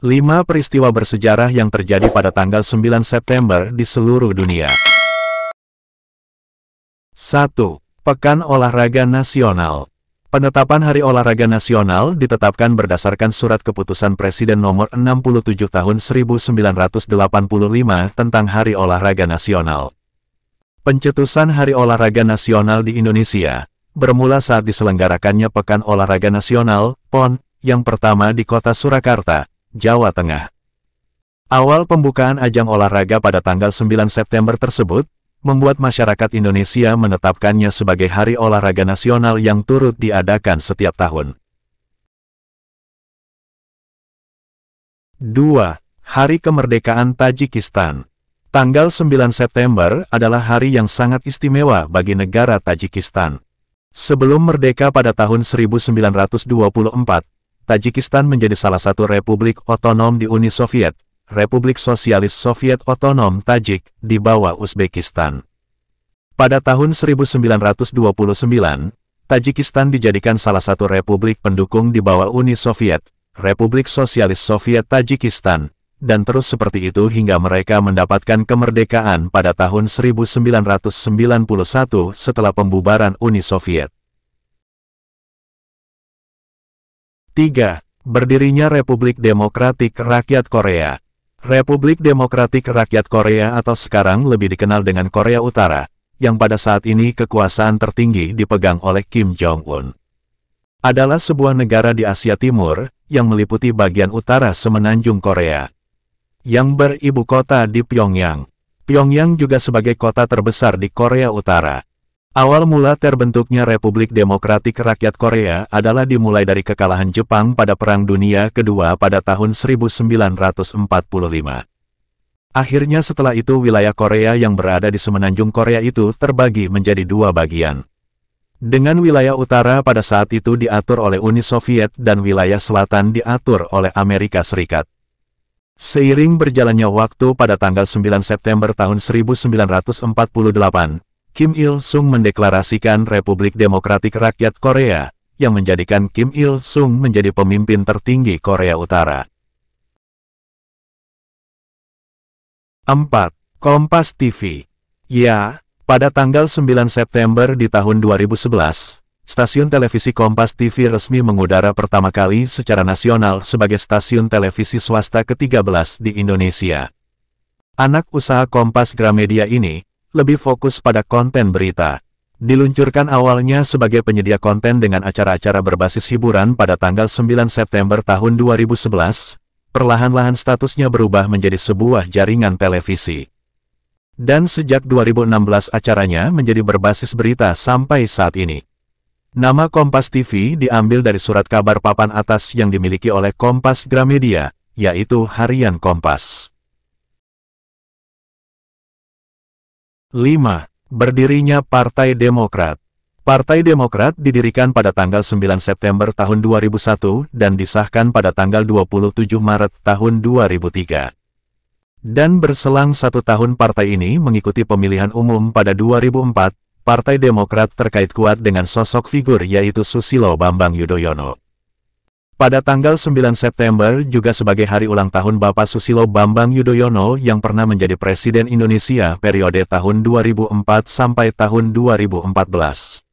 5 peristiwa bersejarah yang terjadi pada tanggal 9 September di seluruh dunia. 1. Pekan Olahraga Nasional Penetapan Hari Olahraga Nasional ditetapkan berdasarkan Surat Keputusan Presiden Nomor 67 Tahun 1985 tentang Hari Olahraga Nasional. Pencetusan Hari Olahraga Nasional di Indonesia bermula saat diselenggarakannya Pekan Olahraga Nasional, PON, yang pertama di kota Surakarta, Jawa Tengah. Awal pembukaan ajang olahraga pada tanggal 9 September tersebut, membuat masyarakat Indonesia menetapkannya sebagai Hari Olahraga Nasional yang turut diadakan setiap tahun. 2. Hari Kemerdekaan Tajikistan Tanggal 9 September adalah hari yang sangat istimewa bagi negara Tajikistan. Sebelum merdeka pada tahun 1924, Tajikistan menjadi salah satu republik otonom di Uni Soviet, Republik Sosialis Soviet Otonom Tajik, di bawah Uzbekistan. Pada tahun 1929, Tajikistan dijadikan salah satu republik pendukung di bawah Uni Soviet, Republik Sosialis Soviet Tajikistan, dan terus seperti itu hingga mereka mendapatkan kemerdekaan pada tahun 1991 setelah pembubaran Uni Soviet. 3. Berdirinya Republik Demokratik Rakyat Korea Republik Demokratik Rakyat Korea atau sekarang lebih dikenal dengan Korea Utara, yang pada saat ini kekuasaan tertinggi dipegang oleh Kim Jong-un. Adalah sebuah negara di Asia Timur, yang meliputi bagian utara semenanjung Korea. Yang beribu kota di Pyongyang. Pyongyang juga sebagai kota terbesar di Korea Utara. Awal mula terbentuknya Republik Demokratik Rakyat Korea adalah dimulai dari kekalahan Jepang pada Perang Dunia Kedua pada tahun 1945. Akhirnya setelah itu wilayah Korea yang berada di semenanjung Korea itu terbagi menjadi dua bagian. Dengan wilayah utara pada saat itu diatur oleh Uni Soviet dan wilayah selatan diatur oleh Amerika Serikat. Seiring berjalannya waktu pada tanggal 9 September tahun 1948, Kim Il-sung mendeklarasikan Republik Demokratik Rakyat Korea, yang menjadikan Kim Il-sung menjadi pemimpin tertinggi Korea Utara. 4. Kompas TV Ya, pada tanggal 9 September di tahun 2011, stasiun televisi Kompas TV resmi mengudara pertama kali secara nasional sebagai stasiun televisi swasta ke-13 di Indonesia. Anak usaha Kompas Gramedia ini, lebih fokus pada konten berita. Diluncurkan awalnya sebagai penyedia konten dengan acara-acara berbasis hiburan pada tanggal 9 September tahun 2011, perlahan-lahan statusnya berubah menjadi sebuah jaringan televisi. Dan sejak 2016 acaranya menjadi berbasis berita sampai saat ini. Nama Kompas TV diambil dari surat kabar papan atas yang dimiliki oleh Kompas Gramedia, yaitu Harian Kompas. 5. Berdirinya Partai Demokrat Partai Demokrat didirikan pada tanggal 9 September tahun 2001 dan disahkan pada tanggal 27 Maret tahun 2003. Dan berselang satu tahun partai ini mengikuti pemilihan umum pada 2004, Partai Demokrat terkait kuat dengan sosok figur yaitu Susilo Bambang Yudhoyono. Pada tanggal 9 September juga sebagai hari ulang tahun Bapak Susilo Bambang Yudhoyono yang pernah menjadi Presiden Indonesia periode tahun 2004 sampai tahun 2014.